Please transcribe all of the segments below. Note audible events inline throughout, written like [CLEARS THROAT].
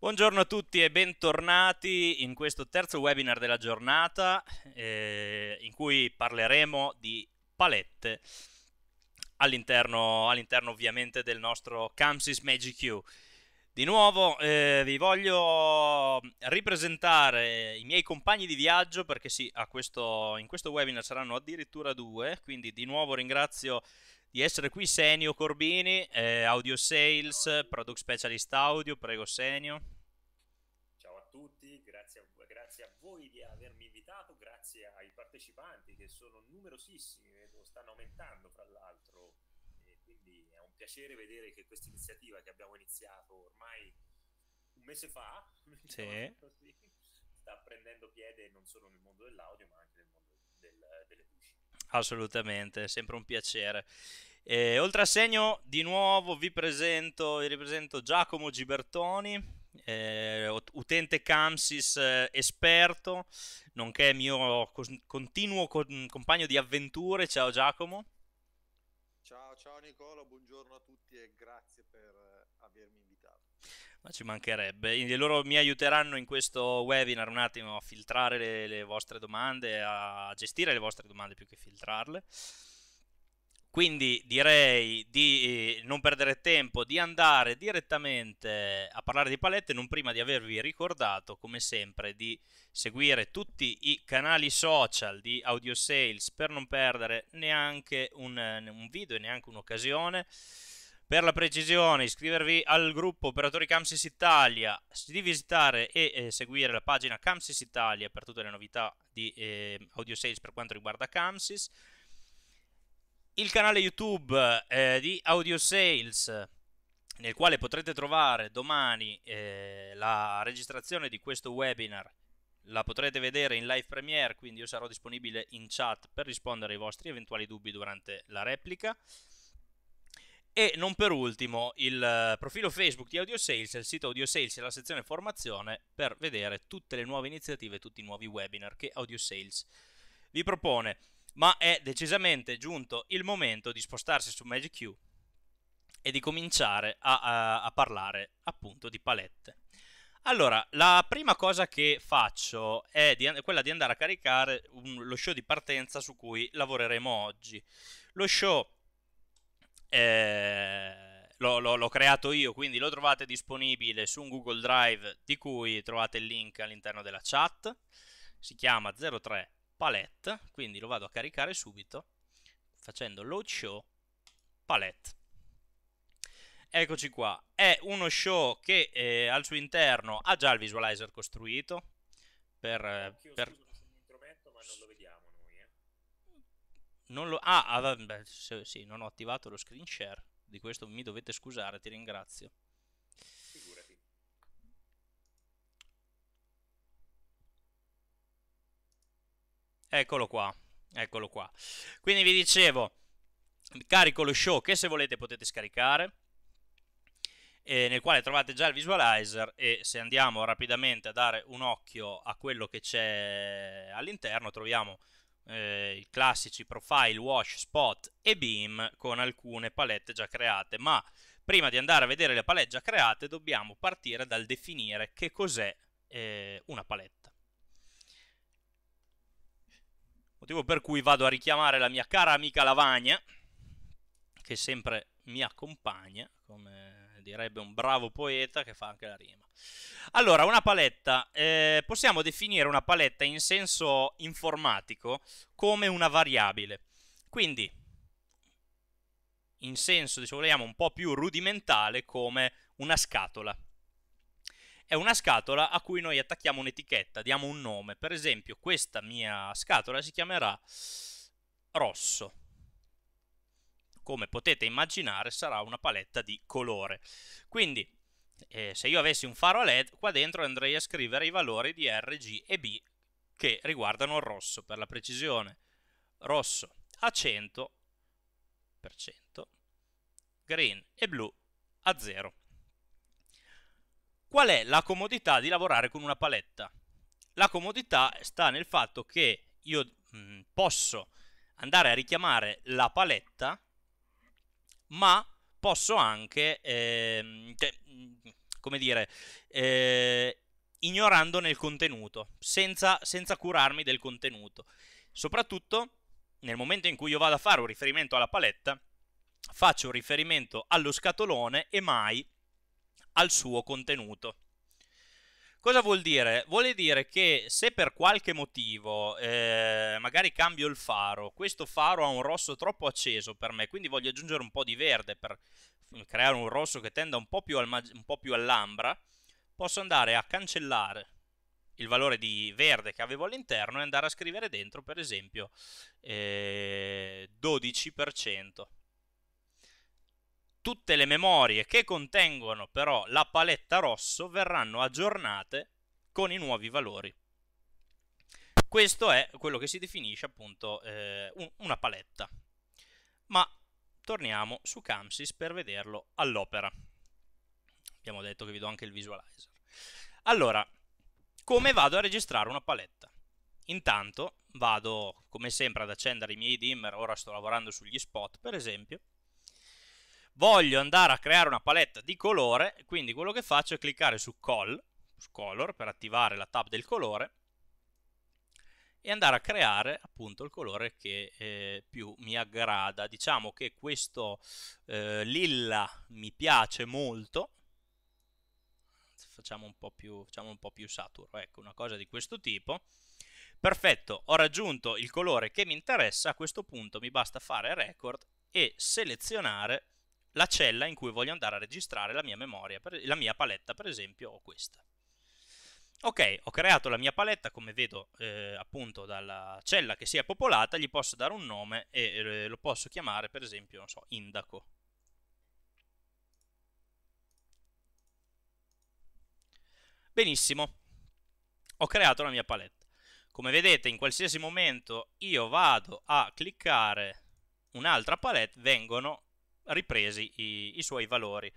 Buongiorno a tutti e bentornati in questo terzo webinar della giornata eh, in cui parleremo di palette all'interno, all ovviamente del nostro Camsys Magic U. Di nuovo eh, vi voglio ripresentare i miei compagni di viaggio perché sì, questo, in questo webinar saranno addirittura due, quindi di nuovo ringrazio di essere qui Senio Corbini, eh, Audio Sales, Product Specialist Audio, prego Senio. Ciao a tutti, grazie a, grazie a voi di avermi invitato, grazie ai partecipanti che sono numerosissimi, vedo stanno aumentando fra l'altro, e quindi è un piacere vedere che questa iniziativa che abbiamo iniziato ormai un mese fa [LAUGHS] sì. così, sta prendendo piede non solo nel mondo dell'audio ma anche nel mondo del, delle luci. Assolutamente, sempre un piacere. E, eh, oltre a segno, di nuovo vi presento, vi ripresento Giacomo Gibertoni, eh, utente Camsis eh, esperto, nonché mio co- continuo co- compagno di avventure. Ciao Giacomo. Ciao, ciao Nicola, buongiorno a tutti e grazie ma ci mancherebbe. E loro mi aiuteranno in questo webinar un attimo a filtrare le, le vostre domande, a gestire le vostre domande più che filtrarle. Quindi direi di eh, non perdere tempo, di andare direttamente a parlare di palette, non prima di avervi ricordato, come sempre, di seguire tutti i canali social di Audio Sales per non perdere neanche un, un video e neanche un'occasione. Per la precisione, iscrivervi al gruppo Operatori Camsis Italia, di visitare e eh, seguire la pagina Camsis Italia per tutte le novità di eh, audio sales per quanto riguarda Camsis, il canale YouTube eh, di Audio Sales nel quale potrete trovare domani eh, la registrazione di questo webinar. La potrete vedere in live premiere, quindi io sarò disponibile in chat per rispondere ai vostri eventuali dubbi durante la replica. E non per ultimo il eh, profilo Facebook di Audio Sales, il sito Audio Sales e la sezione formazione per vedere tutte le nuove iniziative, tutti i nuovi webinar che Audio Sales vi propone. Ma è decisamente giunto il momento di spostarsi su Magic Q e di cominciare a, a, a parlare appunto di palette. Allora, la prima cosa che faccio è di, quella di andare a caricare un, lo show di partenza su cui lavoreremo oggi. Lo show eh, l'ho, l'ho, l'ho, creato io, quindi lo trovate disponibile su un Google Drive di cui trovate il link all'interno della chat. Si chiama 03 Palette, quindi lo vado a caricare subito facendo load show palette. Eccoci qua, è uno show che eh, al suo interno ha già il visualizer costruito per, eh, per non lo... Ah, ah beh, sì, non ho attivato lo screen share. Di questo mi dovete scusare, ti ringrazio. Figurati. Eccolo qua, eccolo qua. Quindi vi dicevo, carico lo show che se volete potete scaricare, eh, nel quale trovate già il visualizer e se andiamo rapidamente a dare un occhio a quello che c'è all'interno troviamo eh, i classici profile, wash, spot e beam con alcune palette già create, ma prima di andare a vedere le palette già create dobbiamo partire dal definire che cos'è eh, una paletta. Motivo per cui vado a richiamare la mia cara amica Lavagna, che sempre mi accompagna come direbbe un bravo poeta che fa anche la rima. Allora, una paletta. Eh, possiamo definire una paletta in senso informatico come una variabile. Quindi, in senso, diciamo, un po' più rudimentale, come una scatola. È una scatola a cui noi attacchiamo un'etichetta, diamo un nome. Per esempio, questa mia scatola si chiamerà rosso come potete immaginare sarà una paletta di colore. Quindi eh, se io avessi un faro a led qua dentro andrei a scrivere i valori di R, G e B che riguardano il rosso, per la precisione rosso a 100%, green e blu a 0. Qual è la comodità di lavorare con una paletta? La comodità sta nel fatto che io mh, mm, posso andare a richiamare la paletta ma posso anche, eh, come dire, eh, ignorandone il contenuto, senza, senza curarmi del contenuto. Soprattutto nel momento in cui io vado a fare un riferimento alla paletta, faccio riferimento allo scatolone e mai al suo contenuto. Cosa vuol dire? Vuole dire che se per qualche motivo eh, magari cambio il faro, questo faro ha un rosso troppo acceso per me, quindi voglio aggiungere un po' di verde per creare un rosso che tenda un po' più, al un po più all'ambra, posso andare a cancellare il valore di verde che avevo all'interno e andare a scrivere dentro per esempio eh, 12%. Tutte le memorie che contengono però la paletta rosso verranno aggiornate con i nuovi valori. Questo è quello che si definisce appunto eh, un, una paletta. Ma torniamo su Camsys per vederlo all'opera. Abbiamo detto che vi do anche il visualizer. Allora, come vado a registrare una paletta? Intanto vado come sempre ad accendere i miei dimmer, ora sto lavorando sugli spot per esempio, voglio andare a creare una paletta di colore, quindi quello che faccio è cliccare su Col, su Color per attivare la tab del colore e andare a creare appunto il colore che eh, più mi aggrada. Diciamo che questo eh, lilla mi piace molto, facciamo un po' più, facciamo un po più saturo, ecco una cosa di questo tipo. Perfetto, ho raggiunto il colore che mi interessa, a questo punto mi basta fare record e selezionare la cella in cui voglio andare a registrare la mia memoria, la mia paletta per esempio o questa. Ok, ho creato la mia paletta, come vedo eh, appunto dalla cella che si è popolata, gli posso dare un nome e eh, lo posso chiamare per esempio, non so, indaco. Benissimo, ho creato la mia paletta. Come vedete in qualsiasi momento io vado a cliccare un'altra palette, vengono ripresi i, i suoi valori.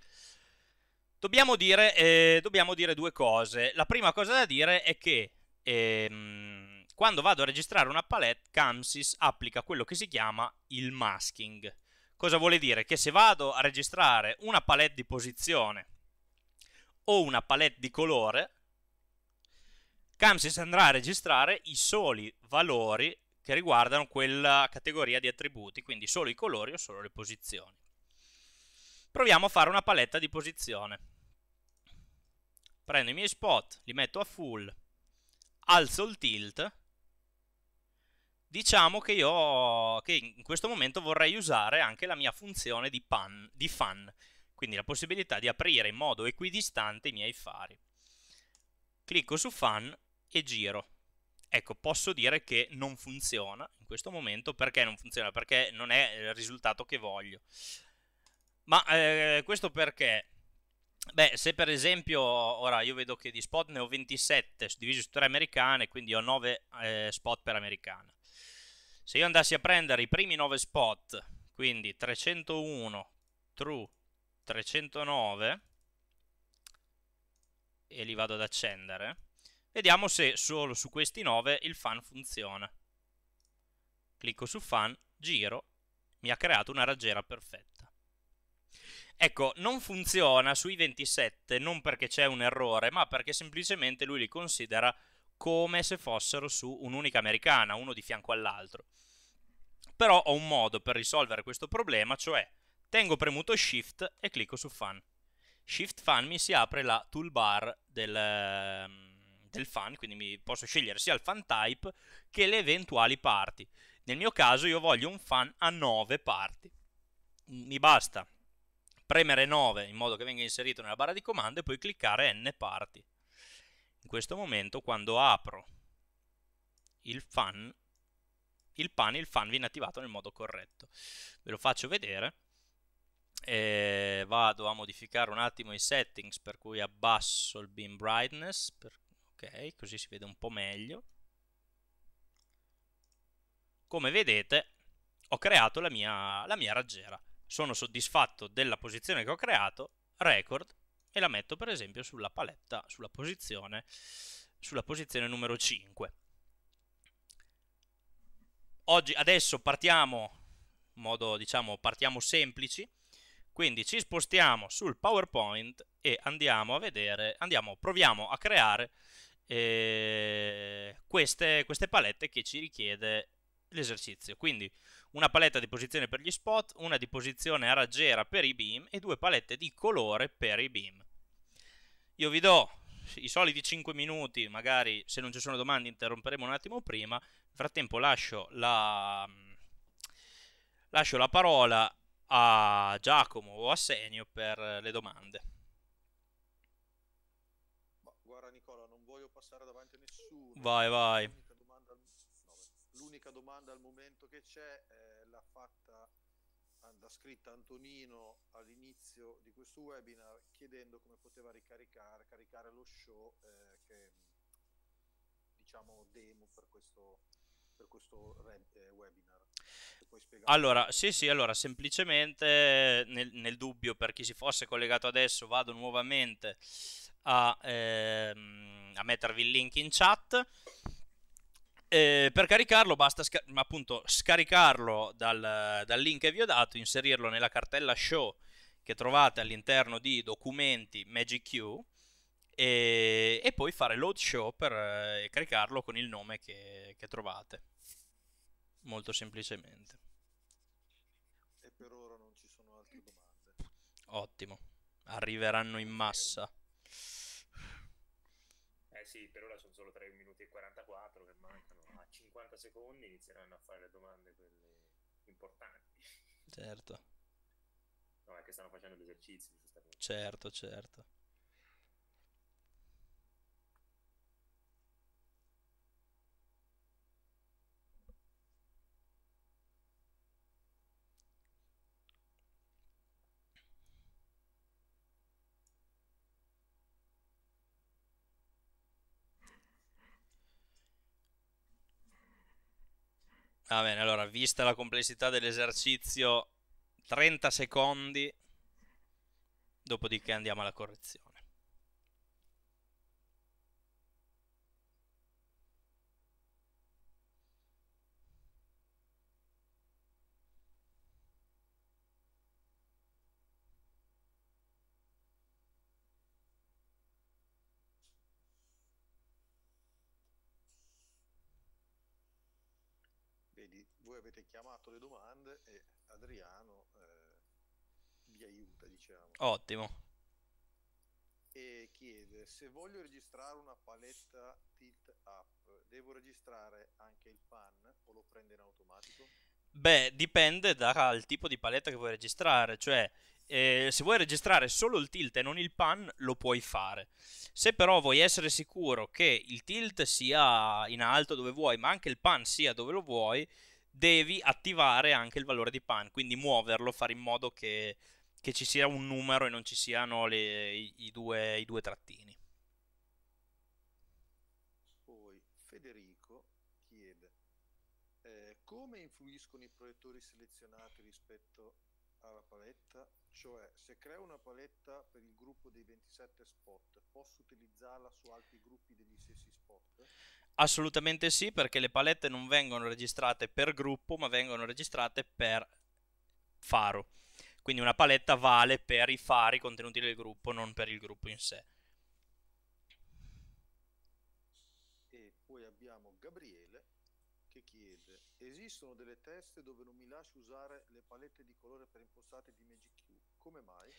Dobbiamo dire, eh, dobbiamo dire, due cose. La prima cosa da dire è che ehm, quando vado a registrare una palette, Camsys applica quello che si chiama il masking. Cosa vuol dire? Che se vado a registrare una palette di posizione o una palette di colore, Camsys andrà a registrare i soli valori che riguardano quella categoria di attributi, quindi solo i colori o solo le posizioni proviamo a fare una paletta di posizione. Prendo i miei spot, li metto a full, alzo il tilt. Diciamo che io che in questo momento vorrei usare anche la mia funzione di, pan, di fan, quindi la possibilità di aprire in modo equidistante i miei fari. Clicco su fan e giro. Ecco, posso dire che non funziona in questo momento. Perché non funziona? Perché non è il risultato che voglio. Ma eh, questo perché? Beh, se per esempio, ora io vedo che di spot ne ho 27 divisi su 3 americane, quindi ho 9 eh, spot per americana. Se io andassi a prendere i primi 9 spot, quindi 301, true, 309, e li vado ad accendere, vediamo se solo su questi 9 il fan funziona. Clicco su fan, giro, mi ha creato una raggiera perfetta. Ecco, non funziona sui 27 non perché c'è un errore, ma perché semplicemente lui li considera come se fossero su un'unica americana, uno di fianco all'altro. Però ho un modo per risolvere questo problema, cioè tengo premuto Shift e clicco su Fan. Shift Fan mi si apre la toolbar del, ehm, del fan, quindi mi posso scegliere sia il fan type che le eventuali parti. Nel mio caso io voglio un fan a 9 parti. Mi basta premere 9 in modo che venga inserito nella barra di comando e poi cliccare N parti. In questo momento quando apro il fan, il pan, il fan viene attivato nel modo corretto. Ve lo faccio vedere. E eh, vado a modificare un attimo i settings per cui abbasso il beam brightness per... ok così si vede un po' meglio come vedete ho creato la mia, la mia raggiera sono soddisfatto della posizione che ho creato, record, e la metto per esempio sulla paletta, sulla posizione, sulla posizione numero 5. Oggi, adesso partiamo modo, diciamo, partiamo semplici, quindi ci spostiamo sul PowerPoint e andiamo a vedere, andiamo, proviamo a creare eh, queste, queste palette che ci richiede l'esercizio. Quindi una paletta di posizione per gli spot, una di posizione a raggiera per i beam e due palette di colore per i beam. Io vi do i soliti 5 minuti, magari se non ci sono domande interromperemo un attimo prima, nel frattempo lascio la, mm, lascio la parola a Giacomo o a Senio per le domande. Guarda Nicola, non voglio passare davanti a nessuno. Vai, vai l'unica domanda al momento che c'è eh, l'ha fatta l'ha scritta Antonino all'inizio di questo webinar chiedendo come poteva ricaricare caricare lo show eh, che diciamo demo per questo, per questo re, eh, webinar allora sì sì allora semplicemente nel, nel, dubbio per chi si fosse collegato adesso vado nuovamente a, ehm, a mettervi il link in chat eh, per caricarlo basta sca- appunto scaricarlo dal, dal, link che vi ho dato, inserirlo nella cartella show che trovate all'interno di documenti Magic Queue e, e poi fare load show per eh, caricarlo con il nome che, che trovate. Molto semplicemente. E per ora non ci sono altre domande. Ottimo, arriveranno in massa. Eh sì, per ora sono solo 3 minuti e 44. 50 secondi inizieranno a fare domande quelle importanti. Certo. No, è che stanno facendo gli esercizi, giustamente. Certo, certo. Va bene, allora, vista la complessità dell'esercizio, 30 secondi, dopodiché andiamo alla correzione. vedi, voi avete chiamato le domande e Adriano eh, vi aiuta, diciamo. Ottimo. E chiede se voglio registrare una paletta tilt up, devo registrare anche il pan o lo prende in automatico? Beh, dipende dal tipo di paletta che vuoi registrare, cioè eh, se vuoi registrare solo il tilt e non il pan, lo puoi fare. Se però vuoi essere sicuro che il tilt sia in alto dove vuoi, ma anche il pan sia dove lo vuoi, devi attivare anche il valore di pan, quindi muoverlo, fare in modo che, che ci sia un numero e non ci siano le, i, i, due, i due trattini. Poi Federico chiede eh, come influiscono i proiettori selezionati rispetto alla paletta cioè se creo una paletta per il gruppo dei 27 spot, posso utilizzarla su altri gruppi degli stessi spot? Assolutamente sì, perché le palette non vengono registrate per gruppo, ma vengono registrate per faro. Quindi una paletta vale per i fari contenuti nel gruppo, non per il gruppo in sé. E poi abbiamo Gabriele che chiede: Esistono delle teste dove non mi lasci usare le palette di colore per impostate di Magic come mai?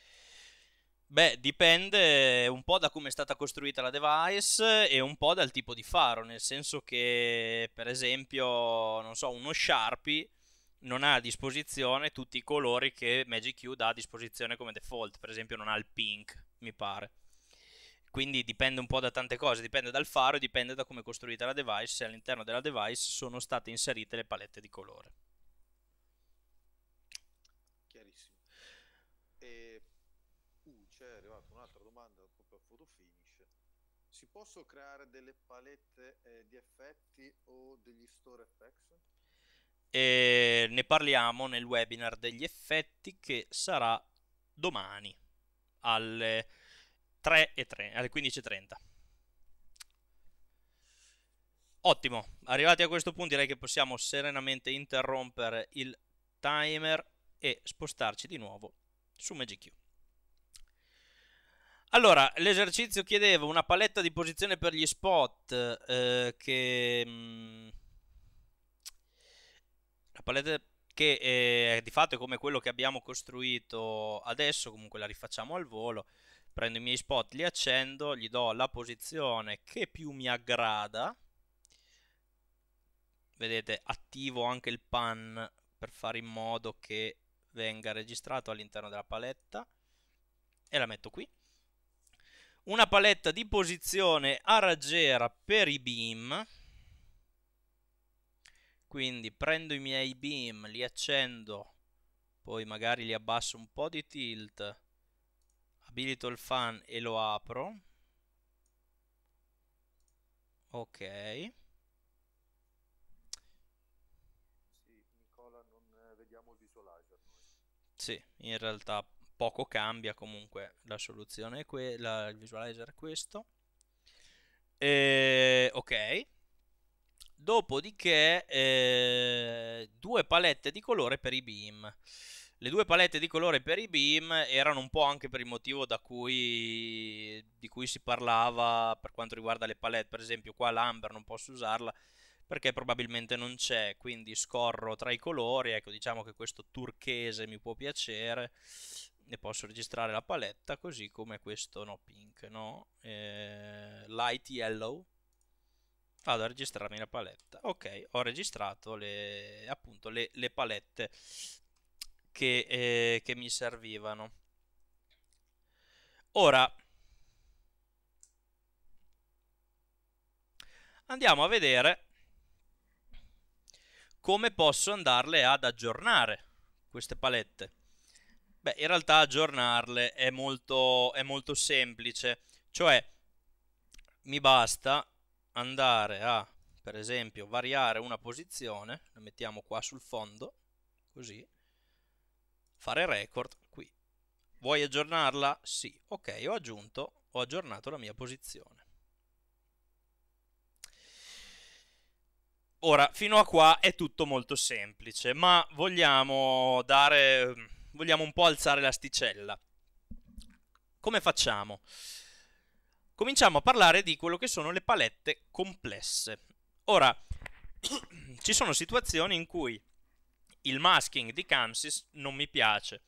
Beh, dipende un po' da come è stata costruita la device e un po' dal tipo di faro, nel senso che, per esempio, non so, uno Sharpie non ha a disposizione tutti i colori che Magic U dà a disposizione come default, per esempio non ha il pink, mi pare. Quindi dipende un po' da tante cose, dipende dal faro e dipende da come è costruita la device, se all'interno della device sono state inserite le palette di colore. posso creare delle palette eh, di effetti o degli store effects? E ne parliamo nel webinar degli effetti che sarà domani alle 3.30, alle 15.30. Ottimo, arrivati a questo punto direi che possiamo serenamente interrompere il timer e spostarci di nuovo su Magic MagicQ. Allora, l'esercizio chiedeva una paletta di posizione per gli spot eh, che... Mh, mm, la paletta che eh, di fatto è come quello che abbiamo costruito adesso, comunque la rifacciamo al volo. Prendo i miei spot, li accendo, gli do la posizione che più mi aggrada. Vedete, attivo anche il pan per fare in modo che venga registrato all'interno della paletta. E la metto qui una paletta di posizione a raggiera per i beam quindi prendo i miei beam, li accendo poi magari li abbasso un po' di tilt abilito il fan e lo apro ok sì, Nicola non eh, vediamo il visualizer noi. sì, in realtà poco cambia comunque la soluzione è quella, il visualizer è questo. E, ok. Dopodiché eh, due palette di colore per i beam. Le due palette di colore per i beam erano un po' anche per il motivo da cui, di cui si parlava per quanto riguarda le palette. Per esempio qua l'amber non posso usarla perché probabilmente non c'è, quindi scorro tra i colori, ecco diciamo che questo turchese mi può piacere ne posso registrare la paletta così come questo no pink no eh, light yellow vado a registrarmi la paletta ok ho registrato le, appunto le, le palette che, eh, che mi servivano ora andiamo a vedere come posso andarle ad aggiornare queste palette Beh, in realtà aggiornarle è molto, è molto semplice, cioè mi basta andare a, per esempio, variare una posizione, la mettiamo qua sul fondo, così, fare record, qui. Vuoi aggiornarla? Sì, ok, ho aggiunto, ho aggiornato la mia posizione. Ora, fino a qua è tutto molto semplice, ma vogliamo dare vogliamo un po' alzare l'asticella. Come facciamo? Cominciamo a parlare di quello che sono le palette complesse. Ora, [CLEARS THROAT] ci sono situazioni in cui il masking di Camsys non mi piace.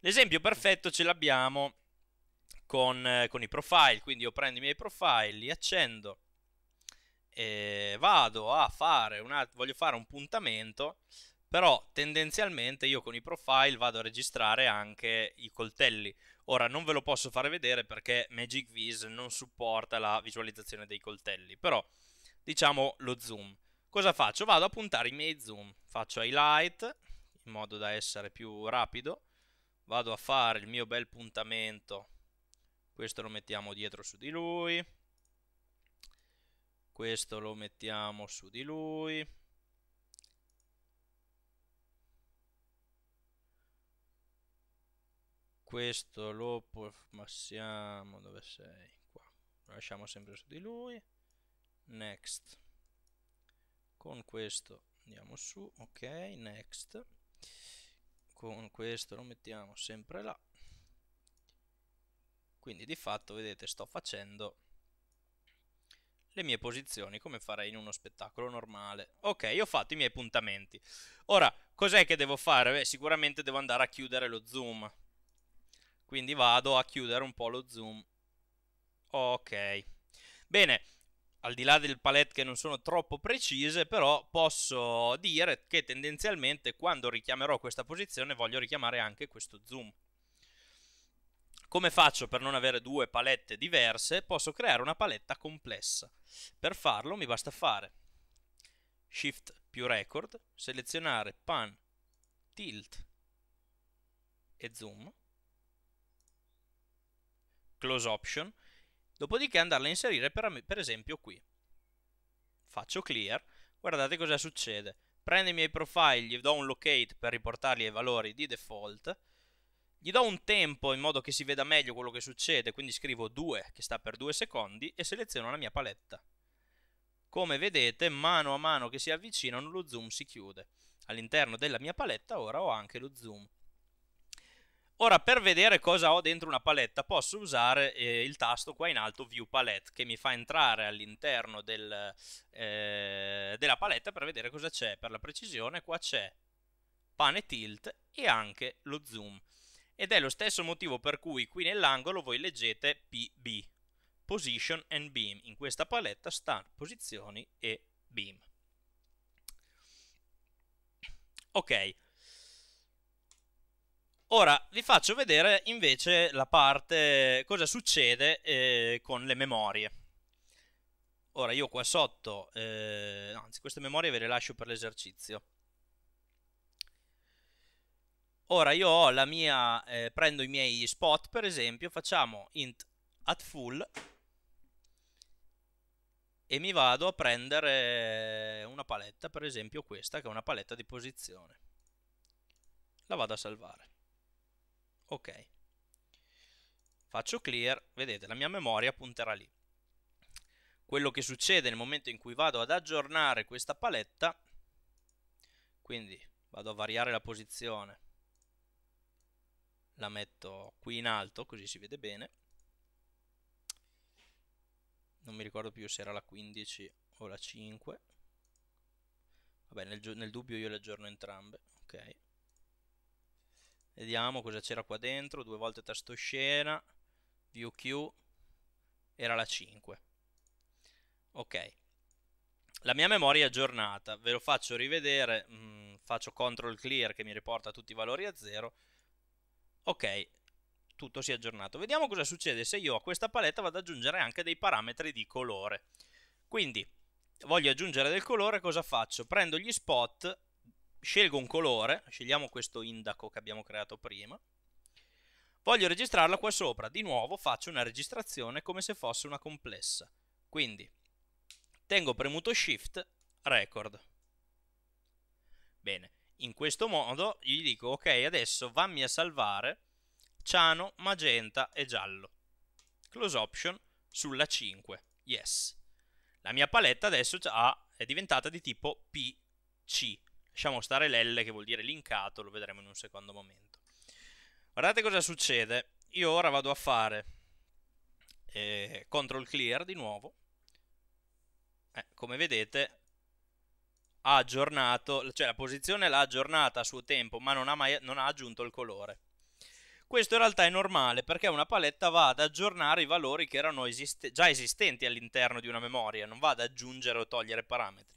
L'esempio perfetto ce l'abbiamo con, eh, con, i profile, quindi io prendo i miei profile, li accendo, e vado a fare, una, voglio fare un puntamento, però tendenzialmente io con i profile vado a registrare anche i coltelli. Ora non ve lo posso fare vedere perché Magic Viz non supporta la visualizzazione dei coltelli, però diciamo lo zoom. Cosa faccio? Vado a puntare i miei zoom, faccio highlight in modo da essere più rapido, vado a fare il mio bel puntamento, questo lo mettiamo dietro su di lui, questo lo mettiamo su di lui, questo lo passiamo dove sei qua lo lasciamo sempre su di lui next con questo andiamo su ok next con questo lo mettiamo sempre là quindi di fatto vedete sto facendo le mie posizioni come farei in uno spettacolo normale. Ok, ho fatto i miei appuntamenti. Ora, cos'è che devo fare? Beh, sicuramente devo andare a chiudere lo zoom. Quindi vado a chiudere un po' lo zoom. Ok. Bene, al di là del palette che non sono troppo precise, però posso dire che tendenzialmente quando richiamerò questa posizione voglio richiamare anche questo zoom. Come faccio per non avere due palette diverse? Posso creare una paletta complessa. Per farlo mi basta fare Shift più Record, selezionare Pan, Tilt e Zoom close option, dopodiché andarla a inserire per, per esempio qui. Faccio clear, guardate cosa succede. Prendo i miei profile, gli do un locate per riportarli ai valori di default, gli do un tempo in modo che si veda meglio quello che succede, quindi scrivo 2 che sta per 2 secondi e seleziono la mia paletta. Come vedete, mano a mano che si avvicinano lo zoom si chiude. All'interno della mia paletta ora ho anche lo zoom. Ora per vedere cosa ho dentro una paletta posso usare eh, il tasto qua in alto View Palette che mi fa entrare all'interno del, eh, della paletta per vedere cosa c'è. Per la precisione qua c'è pane tilt e anche lo zoom. Ed è lo stesso motivo per cui qui nell'angolo voi leggete PB, Position and Beam. In questa paletta sta posizioni e beam. Ok. Ora vi faccio vedere invece la parte cosa succede eh, con le memorie. Ora io qua sotto, eh, anzi queste memorie ve le lascio per l'esercizio. Ora io ho la mia, eh, prendo i miei spot per esempio, facciamo int at full e mi vado a prendere una paletta, per esempio questa che è una paletta di posizione. La vado a salvare ok faccio clear vedete la mia memoria punterà lì quello che succede nel momento in cui vado ad aggiornare questa paletta quindi vado a variare la posizione la metto qui in alto così si vede bene non mi ricordo più se era la 15 o la 5 vabbè nel, nel dubbio io le aggiorno entrambe ok Vediamo cosa c'era qua dentro, due volte tastoscena, view Q, era la 5. Ok. La mia memoria è aggiornata, ve lo faccio rivedere, mh, mm, faccio control clear che mi riporta tutti i valori a 0. Ok, tutto si è aggiornato. Vediamo cosa succede se io a questa paletta vado ad aggiungere anche dei parametri di colore. Quindi, voglio aggiungere del colore, cosa faccio? Prendo gli spot scelgo un colore, scegliamo questo indaco che abbiamo creato prima, voglio registrarla qua sopra, di nuovo faccio una registrazione come se fosse una complessa, quindi tengo premuto Shift, Record. Bene, in questo modo gli dico ok adesso vammi a salvare ciano, magenta e giallo. Close option sulla 5, yes. La mia paletta adesso è diventata di tipo PC, Lasciamo stare l'L che vuol dire linkato, lo vedremo in un secondo momento. Guardate cosa succede. Io ora vado a fare eh, control clear di nuovo. Eh, come vedete ha aggiornato, cioè la posizione l'ha aggiornata a suo tempo, ma non ha, mai, non ha aggiunto il colore. Questo in realtà è normale perché una paletta va ad aggiornare i valori che erano esiste già esistenti all'interno di una memoria, non va ad aggiungere o togliere parametri.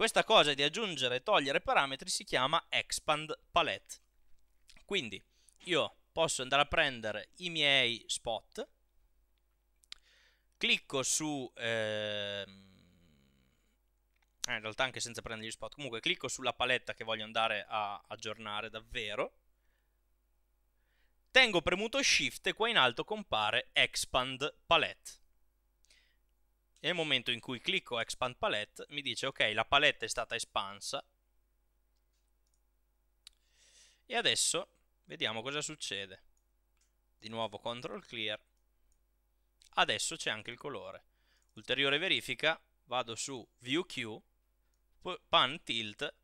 Questa cosa di aggiungere e togliere parametri si chiama expand palette. Quindi io posso andare a prendere i miei spot, clicco su... Ehm, eh, in realtà anche senza prendere gli spot, comunque clicco sulla paletta che voglio andare a aggiornare davvero, tengo premuto Shift e qua in alto compare Expand Palette e nel momento in cui clicco expand palette mi dice ok la palette è stata espansa e adesso vediamo cosa succede di nuovo control clear adesso c'è anche il colore ulteriore verifica vado su view Q, pan tilt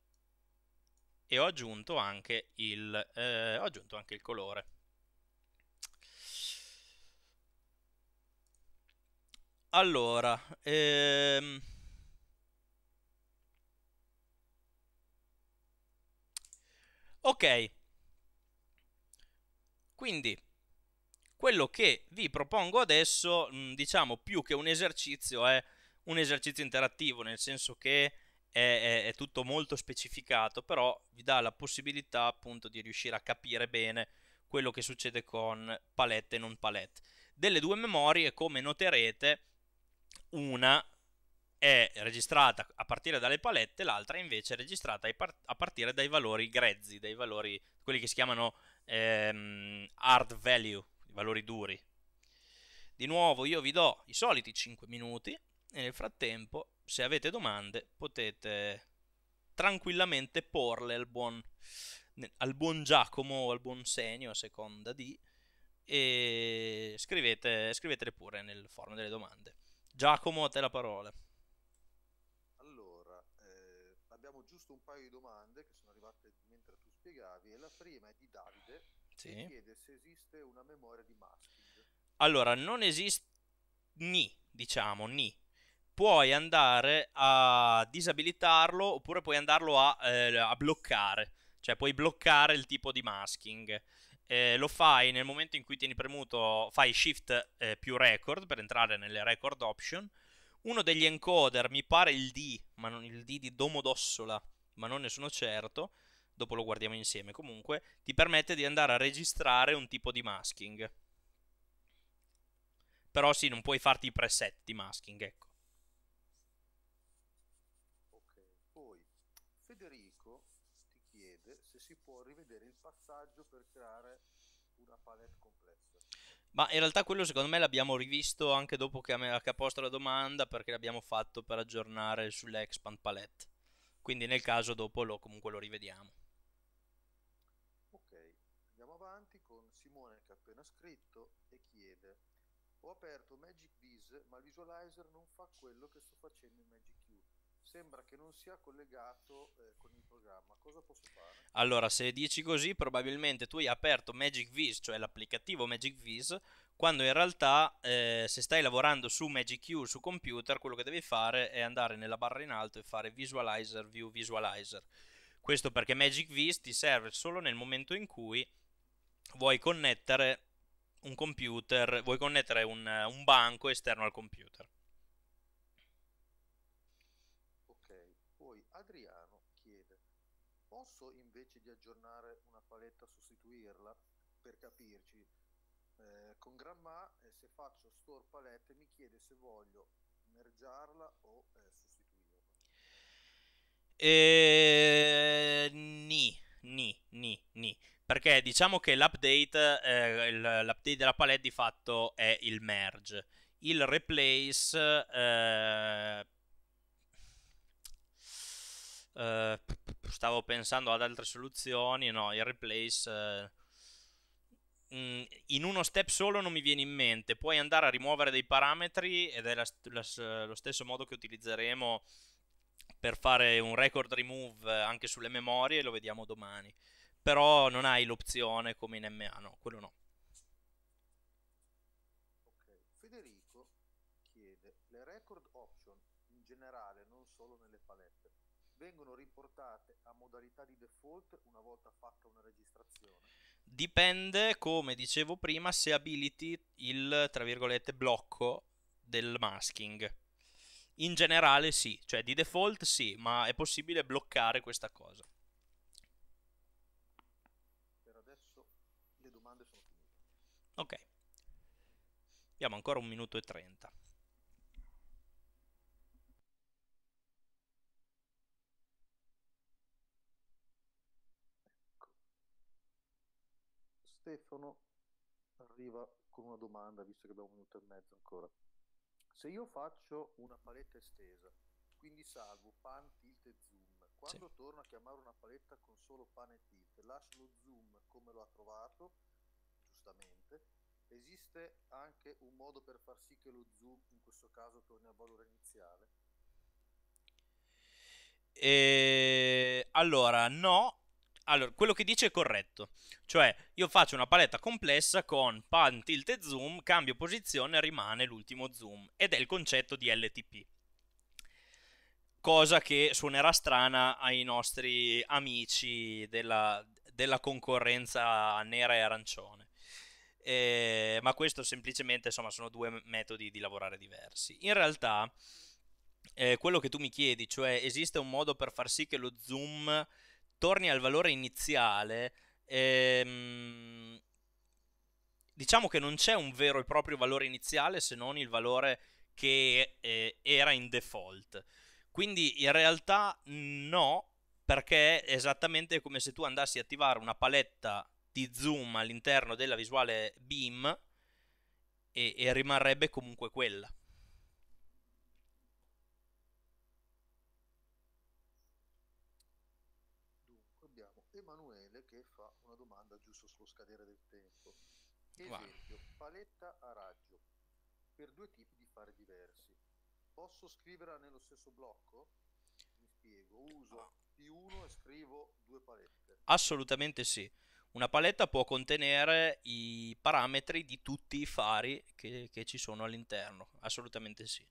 e ho aggiunto anche il, eh, ho aggiunto anche il colore Allora, ehm... ok, quindi quello che vi propongo adesso, diciamo più che un esercizio, è un esercizio interattivo, nel senso che è, è, è tutto molto specificato, però vi dà la possibilità appunto di riuscire a capire bene quello che succede con palette e non palette. Delle due memorie, come noterete, una è registrata a partire dalle palette, l'altra invece è registrata a partire dai valori grezzi, dai valori, quelli che si chiamano ehm, hard value, i valori duri. Di nuovo io vi do i soliti 5 minuti e nel frattempo se avete domande potete tranquillamente porle al buon, al buon Giacomo o al buon Senio a seconda di e scrivete, scrivetele pure nel forum delle domande. Giacomo, a te la parola. Allora, eh, abbiamo giusto un paio di domande che sono arrivate mentre tu spiegavi e la prima è di Davide sì. che chiede se esiste una memoria di masking. Allora, non esiste ni, diciamo, ni. Puoi andare a disabilitarlo oppure puoi andarlo a, eh, a bloccare, cioè puoi bloccare il tipo di masking eh, lo fai nel momento in cui tieni premuto, fai shift eh, più record per entrare nelle record option. Uno degli encoder, mi pare il D, ma non il D di Domodossola, ma non ne sono certo, dopo lo guardiamo insieme comunque, ti permette di andare a registrare un tipo di masking. Però sì, non puoi farti i preset di masking, ecco. si può rivedere il passaggio per creare una palette complessa. Ma in realtà quello secondo me l'abbiamo rivisto anche dopo che ha posto la domanda perché l'abbiamo fatto per aggiornare sull'expand palette. Quindi nel caso dopo lo, comunque lo rivediamo. Ok, andiamo avanti con Simone che ha appena scritto e chiede ho aperto Magic Viz ma il visualizer non fa quello che sto facendo in Magic sembra che non sia collegato eh, con il programma. Cosa posso fare? Allora, se dici così, probabilmente tu hai aperto Magic Viz, cioè l'applicativo Magic Viz, quando in realtà eh, se stai lavorando su Magic U su computer, quello che devi fare è andare nella barra in alto e fare Visualizer View Visualizer. Questo perché Magic Viz ti serve solo nel momento in cui vuoi connettere un computer, vuoi connettere un, un banco esterno al computer. di aggiornare una paletta, sostituirla, per capirci. Eh, con grandma, eh, se faccio store palette mi chiede se voglio mergiarla o eh, sostituirla. Eh, ni, ni, ni, ni. Perché diciamo che l'update, eh, l'update della palette di fatto è il merge. Il replace eh, Ehm, stavo pensando ad altre soluzioni, no, il replace... Eh, mm, in uno step solo non mi viene in mente, puoi andare a rimuovere dei parametri ed è la, la, lo stesso modo che utilizzeremo per fare un record remove anche sulle memorie, lo vediamo domani. Però non hai l'opzione come in MA, no, quello no. vengono riportate a modalità di default una volta fatta una registrazione? Dipende, come dicevo prima, se abiliti il, tra virgolette, blocco del masking. In generale sì, cioè di default sì, ma è possibile bloccare questa cosa. Per adesso le domande sono finite. Ok. Abbiamo ancora un minuto e trenta. Stefano arriva con una domanda, visto che abbiamo un minuto e mezzo ancora. Se io faccio una paletta estesa, quindi salvo pan, tilt e zoom, quando sì. torno a chiamare una paletta con solo pan e tilt, lascio lo zoom come lo ha trovato, giustamente, esiste anche un modo per far sì che lo zoom in questo caso torni al valore iniziale? E... Eh, allora, no, allora, quello che dice è corretto. Cioè, io faccio una paletta complessa con pan, tilt e zoom, cambio posizione, e rimane l'ultimo zoom. Ed è il concetto di LTP. Cosa che suonerà strana ai nostri amici della, della concorrenza nera e arancione. Eh, ma questo semplicemente, insomma, sono due metodi di lavorare diversi. In realtà, eh, quello che tu mi chiedi, cioè esiste un modo per far sì che lo zoom torni al valore iniziale, ehm, diciamo che non c'è un vero e proprio valore iniziale se non il valore che eh, era in default. Quindi in realtà no, perché è esattamente come se tu andassi a attivare una paletta di zoom all'interno della visuale Beam e, e rimarrebbe comunque quella. Esempio, paletta a raggio, per due tipi di fari diversi. Posso scriverla nello stesso blocco? Mi spiego, uso ah. P1 e scrivo due palette. Assolutamente sì. Una paletta può contenere i parametri di tutti i fari che, che ci sono all'interno, assolutamente sì.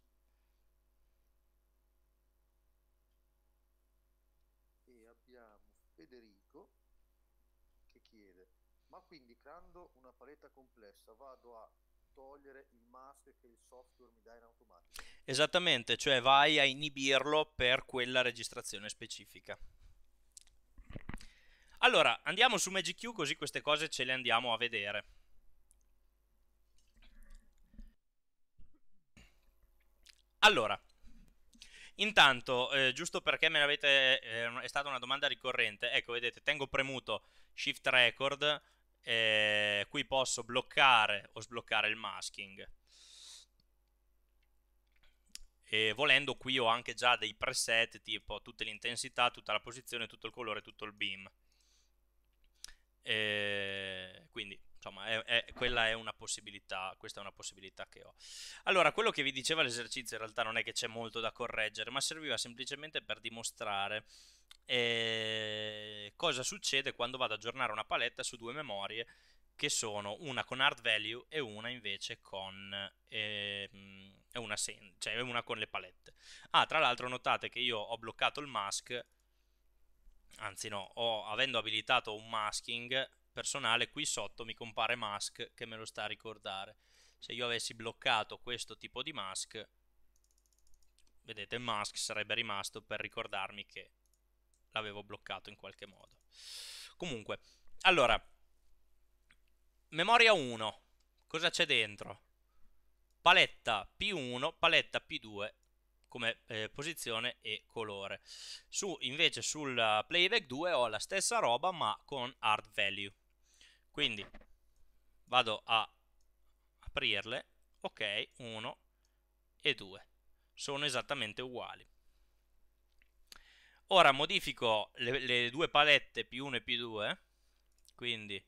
creando una paletta complessa vado a togliere il mask che il software mi dà in automatico. Esattamente, cioè vai a inibirlo per quella registrazione specifica. Allora, andiamo su MagicQ così queste cose ce le andiamo a vedere. Allora, intanto, eh, giusto perché me l'avete, eh, è stata una domanda ricorrente, ecco, vedete, tengo premuto Shift Record, eh, qui posso bloccare o sbloccare il masking. E volendo qui ho anche già dei preset tipo tutte l'intensità, tutta la posizione, tutto il colore, tutto il beam. E eh, quindi insomma, è, è, quella è una possibilità, questa è una possibilità che ho. Allora, quello che vi diceva l'esercizio in realtà non è che c'è molto da correggere, ma serviva semplicemente per dimostrare eh, cosa succede quando vado ad aggiornare una paletta su due memorie che sono una con hard value e una invece con, eh, una, sen- cioè una con le palette. Ah, tra l'altro notate che io ho bloccato il mask, anzi no, ho, avendo abilitato un masking personale qui sotto mi compare mask che me lo sta a ricordare. Se io avessi bloccato questo tipo di mask, vedete, mask sarebbe rimasto per ricordarmi che l'avevo bloccato in qualche modo. Comunque, allora, memoria 1, cosa c'è dentro? Paletta P1, paletta P2 come eh, posizione e colore. Su, invece sul eh, Playback 2 ho la stessa roba ma con hard value. Quindi vado a aprirle, ok, 1 e 2. Sono esattamente uguali. Ora modifico le, le due palette P1 e P2, quindi